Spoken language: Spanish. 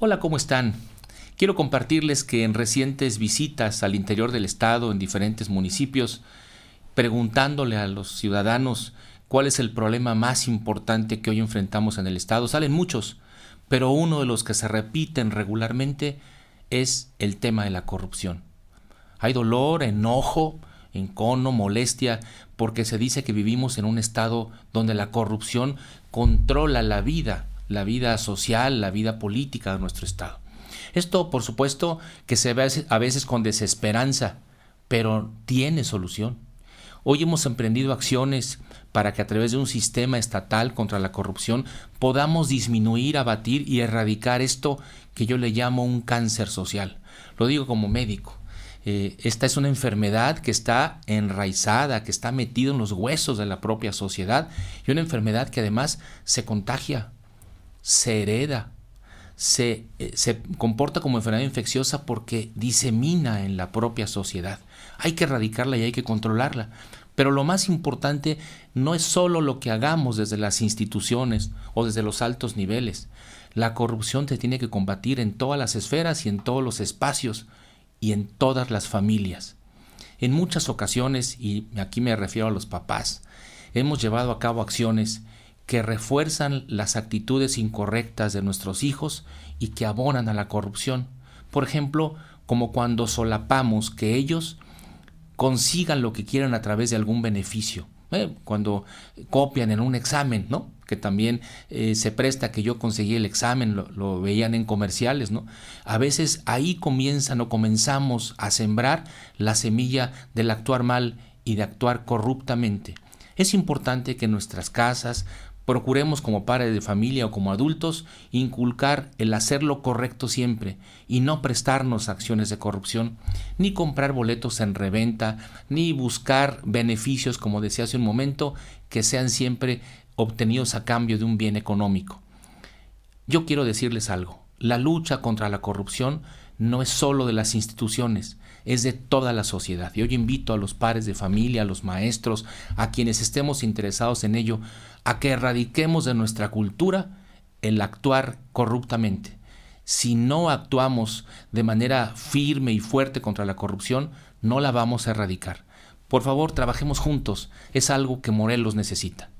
Hola, ¿cómo están? Quiero compartirles que en recientes visitas al interior del estado, en diferentes municipios, preguntándole a los ciudadanos cuál es el problema más importante que hoy enfrentamos en el estado, salen muchos, pero uno de los que se repiten regularmente es el tema de la corrupción. Hay dolor, enojo, encono, molestia, porque se dice que vivimos en un estado donde la corrupción controla la vida la vida social, la vida política de nuestro Estado. Esto, por supuesto, que se ve a veces con desesperanza, pero tiene solución. Hoy hemos emprendido acciones para que a través de un sistema estatal contra la corrupción podamos disminuir, abatir y erradicar esto que yo le llamo un cáncer social. Lo digo como médico. Eh, esta es una enfermedad que está enraizada, que está metida en los huesos de la propia sociedad y una enfermedad que además se contagia se hereda, se, eh, se comporta como enfermedad infecciosa porque disemina en la propia sociedad. Hay que erradicarla y hay que controlarla. Pero lo más importante no es solo lo que hagamos desde las instituciones o desde los altos niveles. La corrupción se tiene que combatir en todas las esferas y en todos los espacios y en todas las familias. En muchas ocasiones, y aquí me refiero a los papás, hemos llevado a cabo acciones que refuerzan las actitudes incorrectas de nuestros hijos y que abonan a la corrupción. Por ejemplo, como cuando solapamos que ellos consigan lo que quieran a través de algún beneficio. ¿eh? cuando copian en un examen, ¿no? Que también eh, se presta que yo conseguí el examen, lo, veían en comerciales, ¿no? A veces ahí comienzan o comenzamos a sembrar la semilla del actuar mal y de actuar corruptamente. Es importante que nuestras casas Procuremos como padres de familia o como adultos inculcar el hacer lo correcto siempre y no prestarnos acciones de corrupción, ni comprar boletos en reventa, ni buscar beneficios, como decía hace un momento, que sean siempre obtenidos a cambio de un bien económico. Yo quiero decirles algo. La lucha contra la corrupción no es solo de las instituciones, es de toda la sociedad. Y hoy invito a los padres de familia, a los maestros, a quienes estemos interesados en ello, a que erradiquemos de nuestra cultura el actuar corruptamente si no actuamos de manera firme y fuerte contra la corrupción, no la vamos a erradicar. Por favor, trabajemos juntos. Es algo que Morelos necesita.